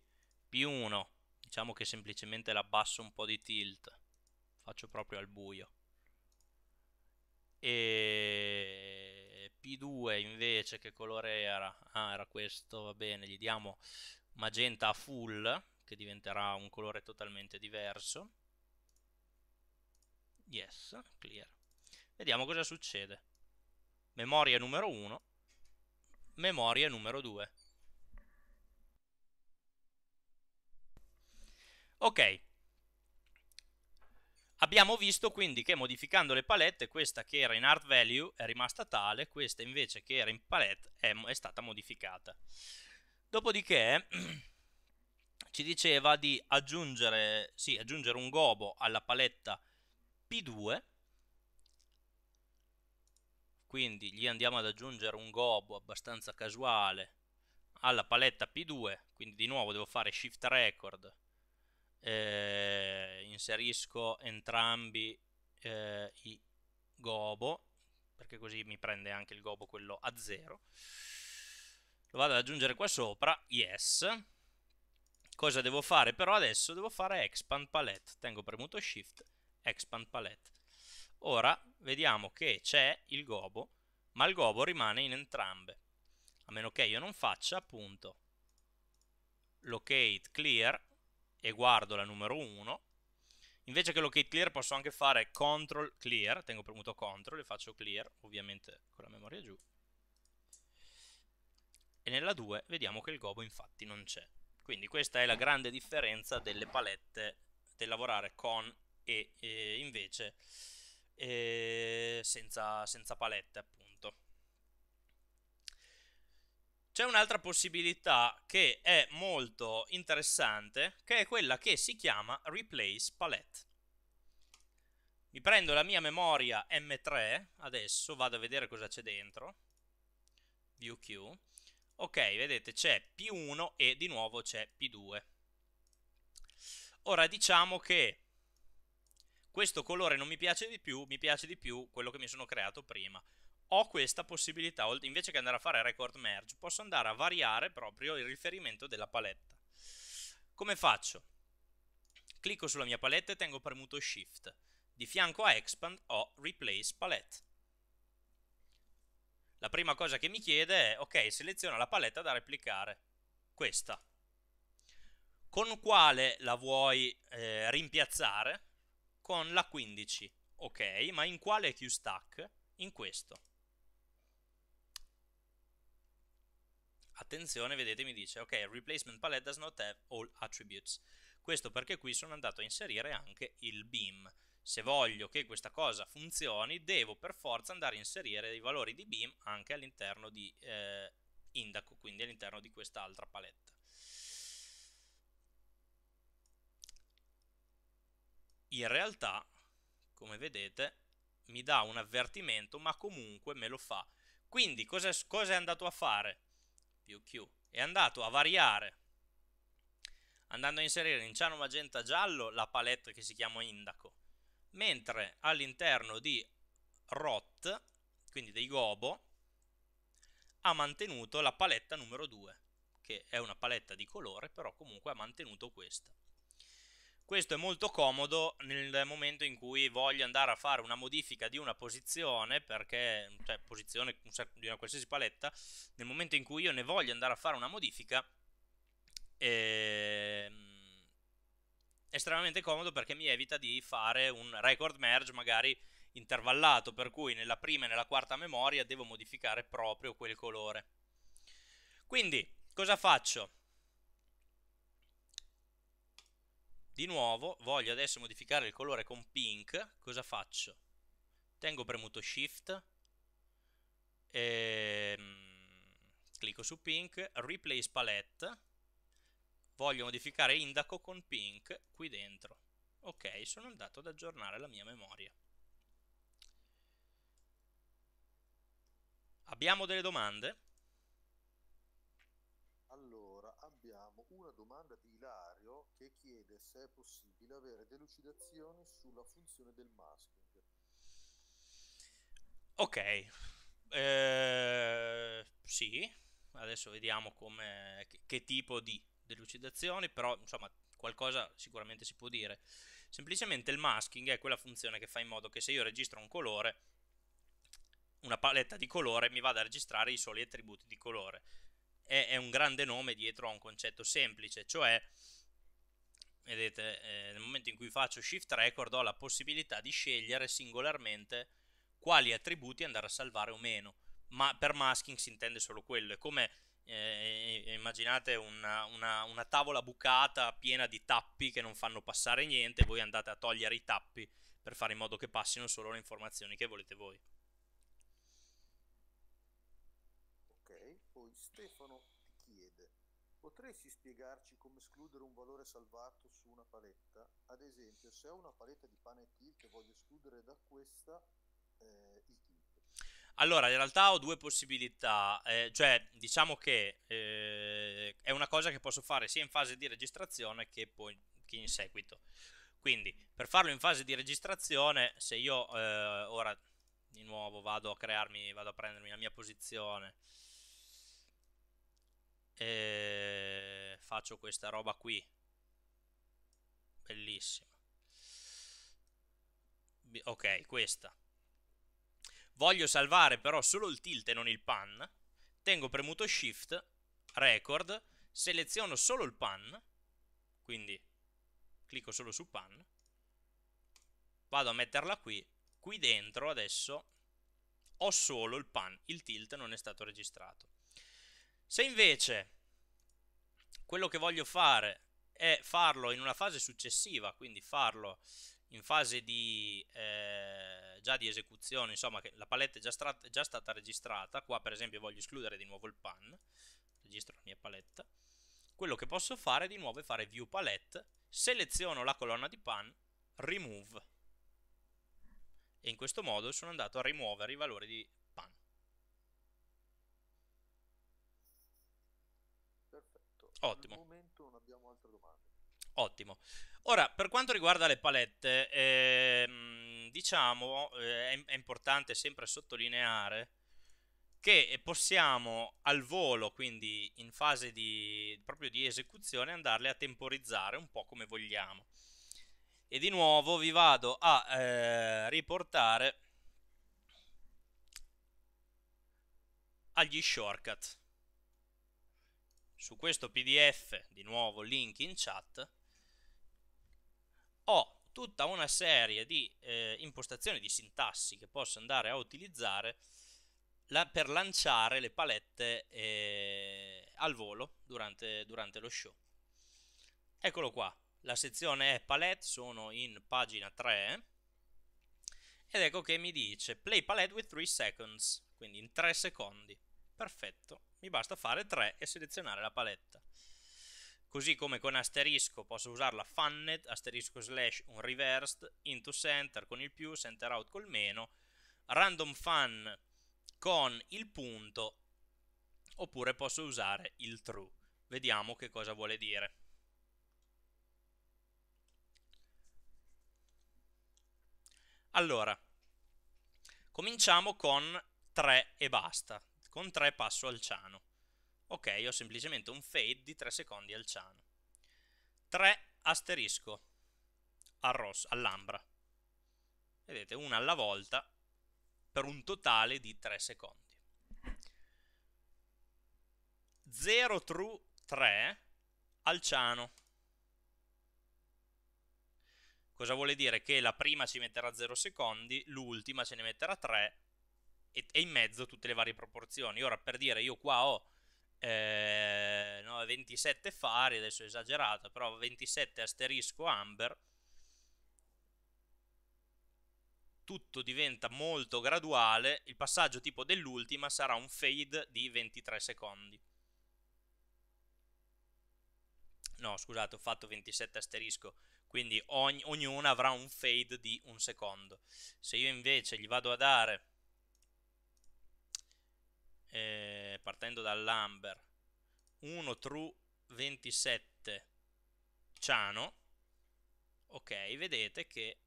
P1, diciamo che semplicemente l'abbasso un po' di tilt, faccio proprio al buio. E P2 invece che colore era? Ah, era questo, va bene, gli diamo magenta a full, che diventerà un colore totalmente diverso. Yes, clear. Vediamo cosa succede. Memoria numero 1, memoria numero 2. Ok. Abbiamo visto quindi che modificando le palette questa che era in art value è rimasta tale, questa invece che era in palette è, è stata modificata. Dopodiché [CLEARS THROAT] ci diceva di aggiungere, sì, aggiungere un gobo alla paletta P2, quindi gli andiamo ad aggiungere un gobo abbastanza casuale alla paletta P2, quindi di nuovo devo fare Shift Record, eh, inserisco entrambi eh, i gobo, perché così mi prende anche il gobo quello a 0 lo vado ad aggiungere qua sopra, yes. Cosa devo fare però adesso? Devo fare expand palette, tengo premuto shift, expand palette. Ora vediamo che c'è il gobo, ma il gobo rimane in entrambe. A meno che io non faccia appunto locate clear e guardo la numero 1. Invece che locate clear posso anche fare control clear, tengo premuto control e faccio clear, ovviamente con la memoria giù e nella 2 vediamo che il gobo infatti non c'è. Quindi questa è la grande differenza delle palette del lavorare con e, e invece e senza, senza palette appunto. C'è un'altra possibilità che è molto interessante che è quella che si chiama Replace Palette. Mi prendo la mia memoria M3 adesso, vado a vedere cosa c'è dentro. ViewQ, Ok, vedete c'è P1 e di nuovo c'è P2. Ora diciamo che questo colore non mi piace di più, mi piace di più quello che mi sono creato prima. Ho questa possibilità, invece che andare a fare record merge, posso andare a variare proprio il riferimento della paletta. Come faccio? Clicco sulla mia paletta e tengo premuto Shift. Di fianco a Expand ho Replace Palette la prima cosa che mi chiede è, ok, seleziona la paletta da replicare, questa. Con quale la vuoi eh, rimpiazzare? Con la 15, ok, ma in quale QStack? In questo. Attenzione, vedete, mi dice, ok, replacement palette does not have all attributes. Questo perché qui sono andato a inserire anche il beam se voglio che questa cosa funzioni, devo per forza andare a inserire dei valori di BIM anche all'interno di eh, indaco, quindi all'interno di quest'altra paletta. In realtà, come vedete, mi dà un avvertimento, ma comunque me lo fa. Quindi, cosa è, cosa è andato a fare? Più Q. È andato a variare, andando a inserire in ciano magenta giallo la palette che si chiama indaco mentre all'interno di ROT, quindi dei gobo, ha mantenuto la paletta numero 2, che è una paletta di colore, però comunque ha mantenuto questa. Questo è molto comodo nel momento in cui voglio andare a fare una modifica di una posizione, perché, cioè posizione di una qualsiasi paletta, nel momento in cui io ne voglio andare a fare una modifica, ehm, estremamente comodo perché mi evita di fare un record merge magari intervallato, per cui nella prima e nella quarta memoria devo modificare proprio quel colore. Quindi, cosa faccio? Di nuovo, voglio adesso modificare il colore con pink, cosa faccio? Tengo premuto Shift, e... Ehm, clicco su pink, replace palette, Voglio modificare indaco con pink qui dentro. Ok, sono andato ad aggiornare la mia memoria. Abbiamo delle domande? Allora, abbiamo una domanda di Ilario che chiede se è possibile avere delucidazioni sulla funzione del masking. Ok, eh, sì, adesso vediamo come, che, che tipo di delucidazioni, però insomma qualcosa sicuramente si può dire. Semplicemente il masking è quella funzione che fa in modo che se io registro un colore, una paletta di colore mi vada a registrare i soli attributi di colore. È, è un grande nome dietro a un concetto semplice, cioè vedete eh, nel momento in cui faccio shift record ho la possibilità di scegliere singolarmente quali attributi andare a salvare o meno ma per masking si intende solo quello è come eh, eh, eh, immaginate una, una, una, tavola bucata piena di tappi che non fanno passare niente, voi andate a togliere i tappi per fare in modo che passino solo le informazioni che volete voi. Ok, poi Stefano chiede, potresti spiegarci come escludere un valore salvato su una paletta? Ad esempio, se ho una paletta di pane e til che voglio escludere da questa eh, il til allora, in realtà ho due possibilità, eh, cioè diciamo che eh, è una cosa che posso fare sia in fase di registrazione che poi che in seguito. Quindi, per farlo in fase di registrazione, se io eh, ora di nuovo vado a crearmi, vado a prendermi la mia posizione, e eh, faccio questa roba qui, bellissima. Ok, questa Voglio salvare però solo il tilt e non il pan. Tengo premuto shift, record, seleziono solo il pan, quindi clicco solo su pan. Vado a metterla qui. Qui dentro adesso ho solo il pan, il tilt non è stato registrato. Se invece quello che voglio fare è farlo in una fase successiva, quindi farlo in fase di, eh, già di esecuzione, insomma che la palette è già, strat- già stata registrata, qua per esempio voglio escludere di nuovo il pan, registro la mia palette, quello che posso fare di nuovo è fare view palette, seleziono la colonna di pan, remove, e in questo modo sono andato a rimuovere i valori di pan. Perfetto. Ottimo. Al momento non abbiamo altre domande. Ottimo. Ora, per quanto riguarda le palette, ehm, diciamo, eh, è, importante sempre sottolineare che possiamo al volo, quindi in fase di, proprio di esecuzione, andarle a temporizzare un po' come vogliamo. E di nuovo vi vado a eh, riportare agli shortcut. Su questo PDF, di nuovo link in chat, ho tutta una serie di eh, impostazioni di sintassi che posso andare a utilizzare la, per lanciare le palette eh, al volo durante, durante lo show. Eccolo qua, la sezione è palette, sono in pagina 3 ed ecco che mi dice play palette with 3 seconds, quindi in 3 secondi. Perfetto, mi basta fare 3 e selezionare la paletta. Così come con asterisco posso usarla funned, asterisco slash un reversed, into center con il più, center out col meno, random fun con il punto, oppure posso usare il true. Vediamo che cosa vuole dire. Allora, cominciamo con 3 e basta. Con 3 passo al ciano ok ho semplicemente un fade di 3 secondi al ciano 3 asterisco al rosso, all'ambra vedete una alla volta per un totale di 3 secondi 0 true 3 al ciano cosa vuol dire? che la prima ci metterà 0 secondi l'ultima ce ne metterà 3 e in mezzo tutte le varie proporzioni ora per dire io qua ho eh, no, 27 fari, adesso è esagerata, però 27 asterisco amber, tutto diventa molto graduale, il passaggio tipo dell'ultima sarà un fade di 23 secondi. No, scusate, ho fatto 27 asterisco, quindi ogn- ognuna avrà un fade di un secondo. Se io invece gli vado a dare eh, partendo dall'Amber, 1 True 27 Ciano, ok, vedete che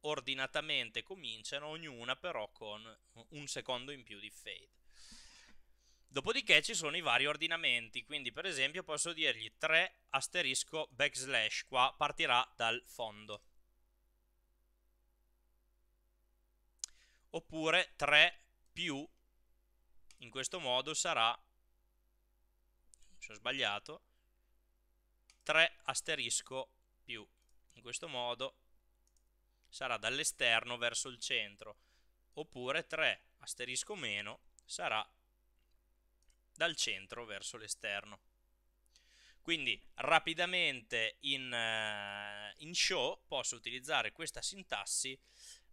ordinatamente cominciano, ognuna però con un secondo in più di fade. Dopodiché ci sono i vari ordinamenti, quindi per esempio posso dirgli 3 asterisco backslash, qua partirà dal fondo. Oppure 3 più in questo modo sarà, se ho sbagliato, 3 asterisco più. In questo modo sarà dall'esterno verso il centro, oppure 3 asterisco meno sarà dal centro verso l'esterno. Quindi rapidamente in, eh, in, show posso utilizzare questa sintassi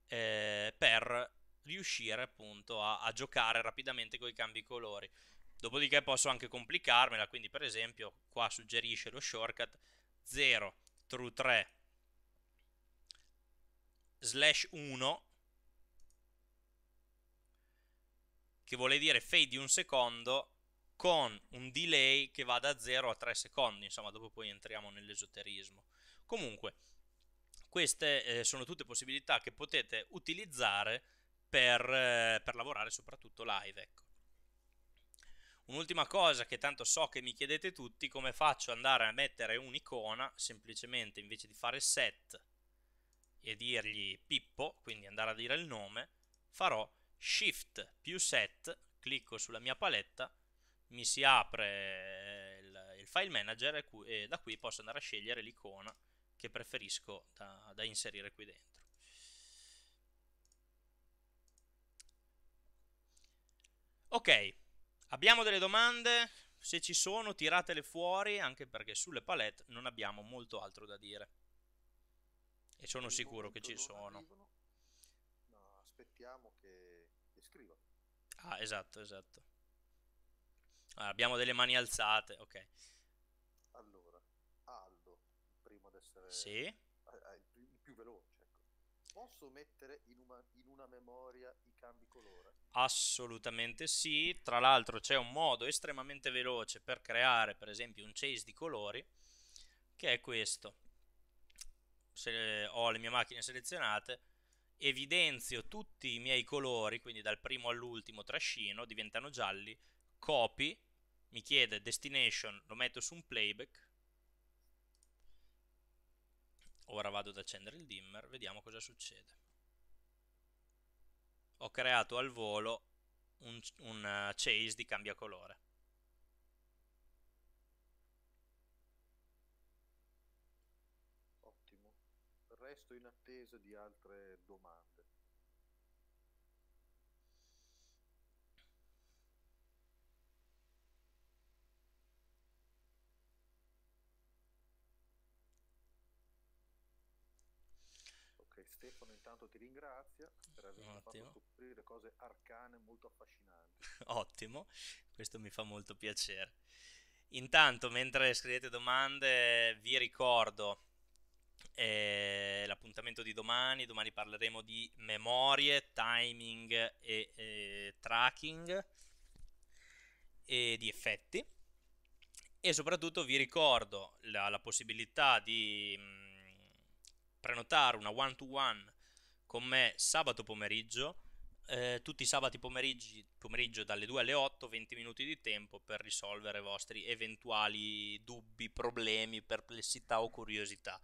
eh, per riuscire appunto a, a giocare rapidamente con i cambi colori. Dopodiché posso anche complicarmela, quindi per esempio qua suggerisce lo shortcut 0 true 3 slash 1 che vuole dire fade di un secondo con un delay che va da 0 a 3 secondi, insomma dopo poi entriamo nell'esoterismo. Comunque, queste eh, sono tutte possibilità che potete utilizzare per, eh, per lavorare soprattutto live. Ecco. Un'ultima cosa che tanto so che mi chiedete tutti, come faccio ad andare a mettere un'icona, semplicemente invece di fare set e dirgli Pippo, quindi andare a dire il nome, farò shift più set, clicco sulla mia paletta, mi si apre eh, il, il file manager e, e, da qui posso andare a scegliere l'icona che preferisco da, da inserire qui dentro. Ok, abbiamo delle domande, se ci sono tiratele fuori, anche perché sulle palette non abbiamo molto altro da dire. E sono sicuro che ci sono. No, aspettiamo che, che scrivano. Ah, esatto, esatto. Allora, ah, abbiamo delle mani alzate, ok. Allora, Aldo, prima ad essere sì. il più veloce posso mettere in una, in una, memoria i cambi colore? Assolutamente sì, tra l'altro c'è un modo estremamente veloce per creare per esempio un chase di colori che è questo. Se eh, ho le mie macchine selezionate, evidenzio tutti i miei colori, quindi dal primo all'ultimo trascino, diventano gialli, copy, mi chiede destination, lo metto su un playback Ora vado ad accendere il dimmer, vediamo cosa succede. Ho creato al volo un, un uh, chase di cambia colore. Ottimo. Resto in attesa di altre domande. intanto ti ringrazio per avermi fatto scoprire cose arcane molto affascinanti. [LAUGHS] Ottimo, questo mi fa molto piacere. Intanto, mentre scrivete domande, vi ricordo eh, l'appuntamento di domani. Domani parleremo di memorie, timing e eh, tracking e di effetti. E soprattutto vi ricordo la, la possibilità di mh, mm, prenotare una one-to-one con me sabato pomeriggio, eh, tutti i sabati pomeriggi, pomeriggio dalle 2 alle 8, 20 minuti di tempo per risolvere i vostri eventuali dubbi, problemi, perplessità o curiosità.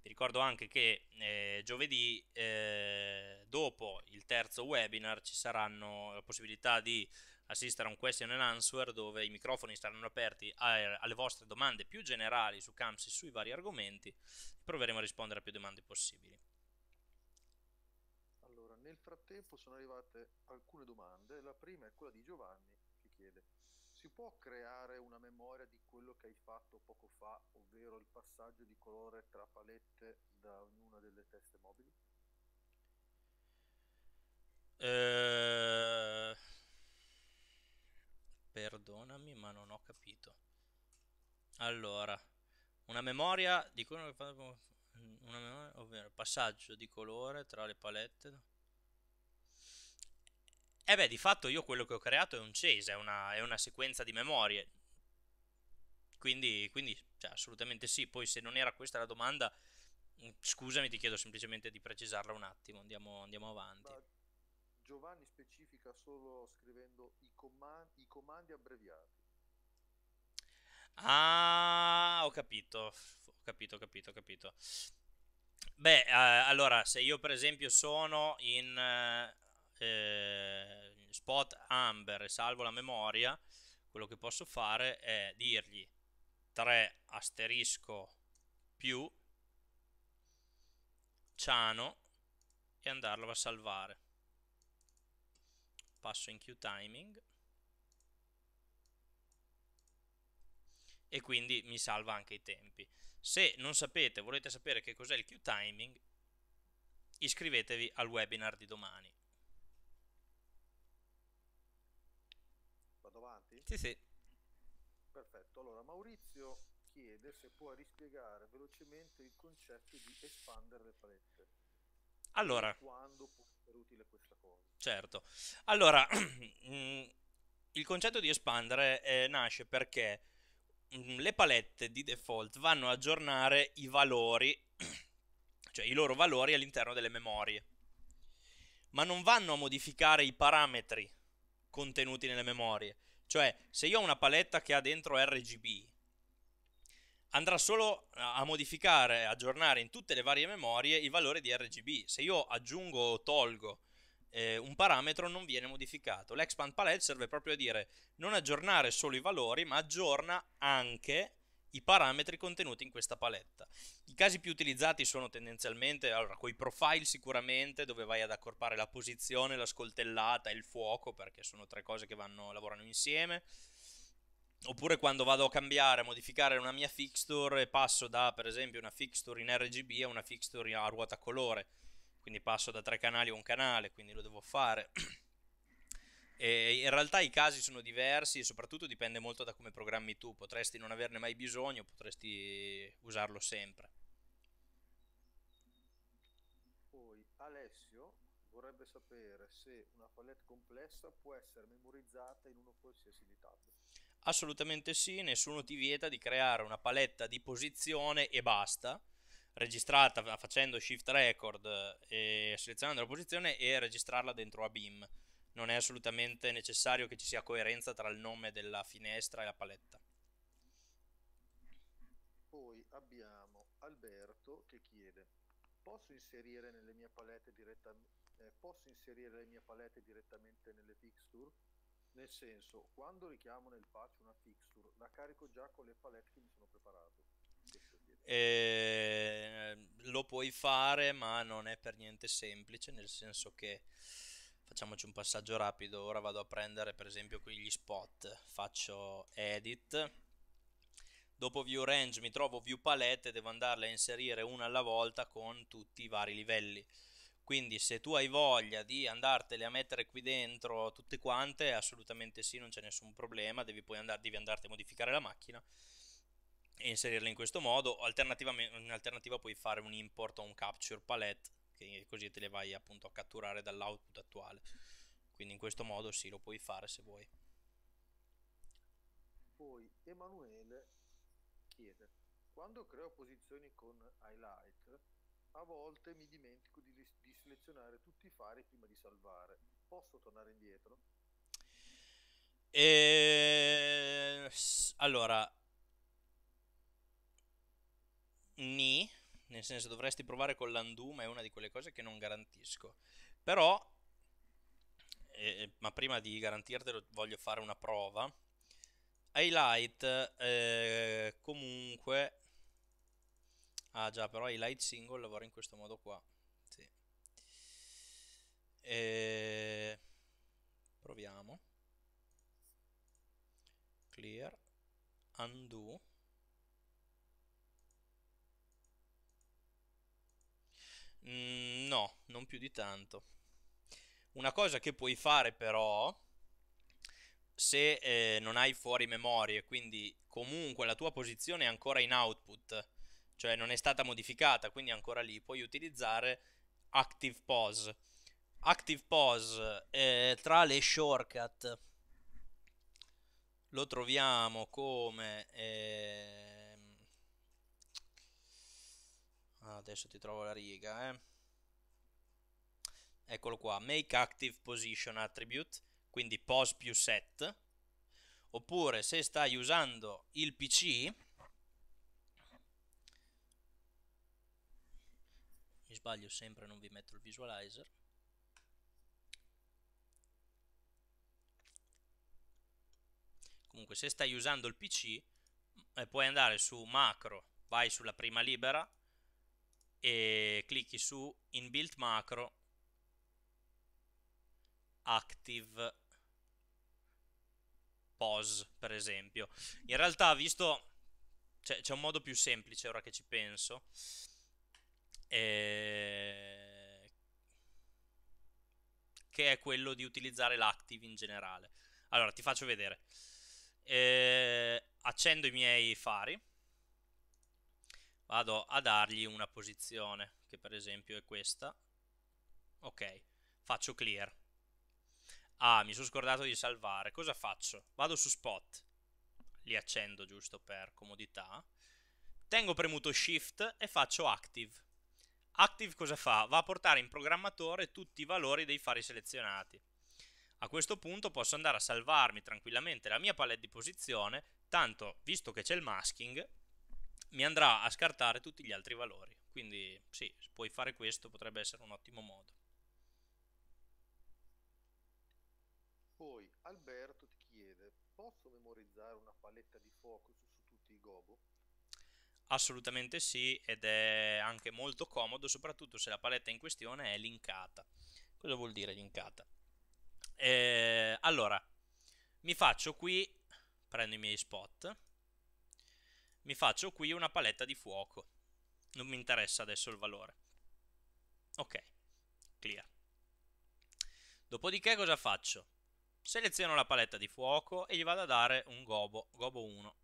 Vi ricordo anche che eh, giovedì, eh, dopo il terzo webinar, ci saranno la possibilità di assistere a un question and answer dove i microfoni saranno aperti a, alle vostre domande più generali su Camps e sui vari argomenti. Proveremo a rispondere a più domande possibili. Nel frattempo sono arrivate alcune domande, la prima è quella di Giovanni che chiede si può creare una memoria di quello che hai fatto poco fa, ovvero il passaggio di colore tra palette da ognuna delle teste mobili? Eh... Perdonami, ma non ho capito. Allora, una memoria di quello che ho fatto, una memoria, ovvero il passaggio di colore tra le palette eh beh, di fatto io quello che ho creato è un chase, è una, è una sequenza di memorie. Quindi, quindi cioè, assolutamente sì. Poi se non era questa la domanda, mm, scusami, ti chiedo semplicemente di precisarla un attimo. Andiamo, andiamo avanti. Ma Giovanni specifica solo scrivendo i, coman- i comandi abbreviati. Ah, ho capito, ho capito, ho capito, ho capito. Beh, eh, allora, se io per esempio sono in eh, eh, spot amber e salvo la memoria, quello che posso fare è dirgli 3 asterisco più ciano e andarlo a salvare. Passo in queue timing. e quindi mi salva anche i tempi. Se non sapete, volete sapere che cos'è il Q-Timing, iscrivetevi al webinar di domani. Sì, sì. Perfetto, allora Maurizio chiede se può rispiegare velocemente il concetto di espandere le palette. Allora, quando può essere utile questa cosa? Certo. Allora, [CLEARS THROAT] mm, il concetto di espandere eh, nasce perché mm, le palette di default vanno a aggiornare i valori, [CLEARS THROAT] cioè i loro valori all'interno delle memorie, ma non vanno a modificare i parametri contenuti nelle memorie. Cioè, se io ho una paletta che ha dentro RGB, andrà solo a modificare, aggiornare in tutte le varie memorie il valore di RGB. Se io aggiungo o tolgo eh, un parametro non viene modificato. L'expand palette serve proprio a dire non aggiornare solo i valori, ma aggiorna anche i parametri contenuti in questa paletta. I casi più utilizzati sono tendenzialmente allora, coi profile sicuramente, dove vai ad accorpare la posizione, la scoltellata, il fuoco, perché sono tre cose che vanno, lavorano insieme. Oppure quando vado a cambiare, a modificare una mia fixture e passo da per esempio una fixture in RGB a una fixture a ruota colore. Quindi passo da tre canali a un canale, quindi lo devo fare. [CLEARS THROAT] E in realtà i casi sono diversi e soprattutto dipende molto da come programmi tu, potresti non averne mai bisogno, potresti usarlo sempre. Poi Alessio vorrebbe sapere se una palette complessa può essere memorizzata in uno qualsiasi di tab. Assolutamente sì, nessuno ti vieta di creare una paletta di posizione e basta registrata facendo shift record eh, e selezionando la posizione e registrarla dentro a BIM non è assolutamente necessario che ci sia coerenza tra il nome della finestra e la paletta. Poi abbiamo Alberto che chiede, posso inserire, nelle mie palette, diretta, eh, posso inserire le mie palette direttamente nelle fixture? Nel senso, quando richiamo nel patch una fixture, la carico già con le palette che mi sono preparato. Eh, lo puoi fare, ma non è per niente semplice, nel senso che facciamoci un passaggio rapido, ora vado a prendere per esempio qui gli spot, faccio edit, dopo view range mi trovo view palette e devo andarle a inserire una alla volta con tutti i vari livelli. Quindi se tu hai voglia di andartele a mettere qui dentro tutte quante, assolutamente sì, non c'è nessun problema, devi poi andare, devi andarti a modificare la macchina e inserirle in questo modo, alternativamente in alternativa puoi fare un import o un capture palette che così te le vai appunto a catturare dall'output attuale. Quindi in questo modo sì, lo puoi fare se vuoi. Poi Emanuele chiede, quando creo posizioni con highlight, a volte mi dimentico di, di selezionare tutti i fari prima di salvare. Posso tornare indietro? E... Ehm, allora, ni nel senso dovresti provare con l'undo, ma è una di quelle cose che non garantisco. Però, eh, eh, ma prima di garantirtelo voglio fare una prova. Highlight eh, comunque... Ah già, però highlight single lavora in questo modo qua. Sì. E... Eh, proviamo. Clear. Undo. Mm, no, non più di tanto. Una cosa che puoi fare però, se eh, non hai fuori memoria, quindi comunque la tua posizione è ancora in output, cioè non è stata modificata, quindi è ancora lì, puoi utilizzare Active Pause. Active Pause eh, tra le shortcut lo troviamo come eh, adesso ti trovo la riga, eh. Eccolo qua, make active position attribute, quindi pose più set, oppure se stai usando il PC, mi sbaglio sempre, non vi metto il visualizer, comunque se stai usando il PC eh, puoi andare su macro, vai sulla prima libera, e clicchi su inbuilt macro active pause per esempio in realtà visto c'è, un modo più semplice ora che ci penso eh, che è quello di utilizzare l'active in generale allora ti faccio vedere eh, accendo i miei fari vado a dargli una posizione, che per esempio è questa. Ok, faccio clear. Ah, mi sono scordato di salvare. Cosa faccio? Vado su spot. Li accendo giusto per comodità. Tengo premuto shift e faccio active. Active cosa fa? Va a portare in programmatore tutti i valori dei fari selezionati. A questo punto posso andare a salvarmi tranquillamente la mia palette di posizione, tanto visto che c'è il masking, mi andrà a scartare tutti gli altri valori. Quindi sì, puoi fare questo potrebbe essere un ottimo modo. Poi Alberto ti chiede, posso memorizzare una paletta di focus su tutti i gobo? Assolutamente sì, ed è anche molto comodo, soprattutto se la paletta in questione è linkata. Cosa vuol dire linkata? Eh, allora, mi faccio qui, prendo i miei spot, mi faccio qui una paletta di fuoco. Non mi interessa adesso il valore. Ok, clear. Dopodiché cosa faccio? Seleziono la paletta di fuoco e gli vado a dare un gobo, gobo 1.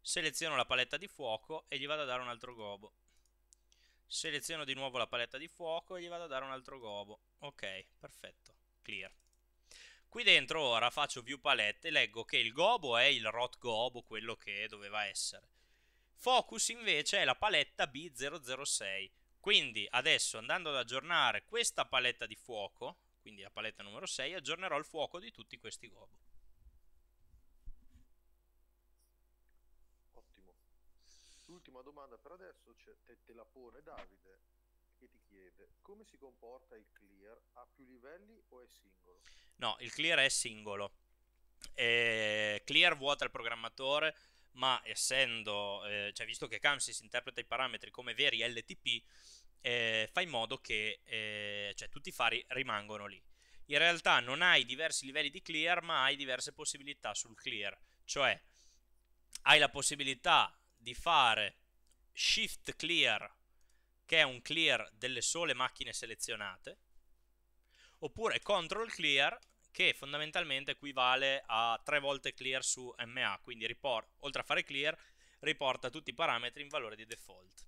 Seleziono la paletta di fuoco e gli vado a dare un altro gobo. Seleziono di nuovo la paletta di fuoco e gli vado a dare un altro gobo. Ok, perfetto, clear. Qui dentro ora faccio view palette e leggo che il gobo è il rot gobo, quello che doveva essere. Focus invece è la paletta B006. Quindi adesso andando ad aggiornare questa paletta di fuoco, quindi la paletta numero 6, aggiornerò il fuoco di tutti questi gobo. Ottimo. L'ultima domanda per adesso te, te la pone Davide che ti chiede come si comporta il clear a più livelli o è singolo? No, il clear è singolo. Eh, clear vuota il programmatore, ma essendo, eh, cioè visto che Camsys interpreta i parametri come veri LTP, eh, fa in modo che eh, cioè, tutti i fari rimangono lì. In realtà non hai diversi livelli di clear, ma hai diverse possibilità sul clear, cioè hai la possibilità di fare shift clear che è un clear delle sole macchine selezionate, oppure control clear che fondamentalmente equivale a tre volte clear su MA, quindi riport, oltre a fare clear riporta tutti i parametri in valore di default.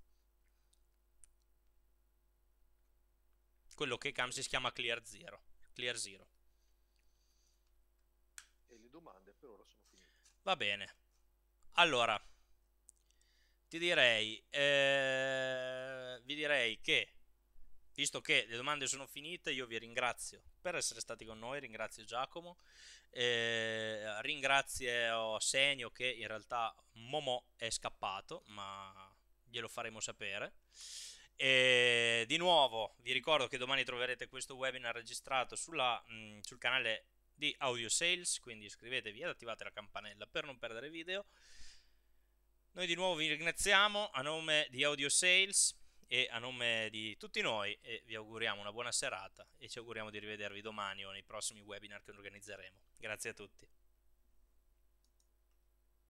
Quello che CAM si chiama clear zero. Clear 0. E le domande per ora sono finite. Va bene. Allora, ti direi, eh, vi direi che, visto che le domande sono finite, io vi ringrazio per essere stati con noi, ringrazio Giacomo, eh, ringrazio Senio che in realtà Momo è scappato, ma glielo faremo sapere. E di nuovo vi ricordo che domani troverete questo webinar registrato sulla, mh, sul canale di Audio Sales, quindi iscrivetevi ed attivate la campanella per non perdere video. Noi di nuovo vi ringraziamo a nome di Audio Sales e a nome di tutti noi e vi auguriamo una buona serata e ci auguriamo di rivedervi domani o nei prossimi webinar che organizzeremo. Grazie a tutti.